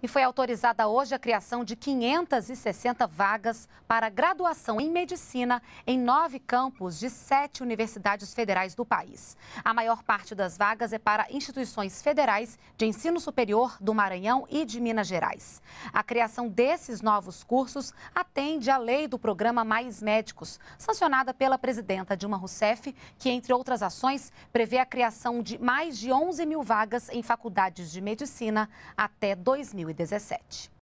E foi autorizada hoje a criação de 560 vagas para graduação em medicina em nove campos de sete universidades federais do país. A maior parte das vagas é para instituições federais de ensino superior do Maranhão e de Minas Gerais. A criação desses novos cursos atende à lei do programa Mais Médicos, sancionada pela presidenta Dilma Rousseff, que, entre outras ações, prevê a criação de mais de 11 mil vagas em faculdades de medicina até 2020. 2017.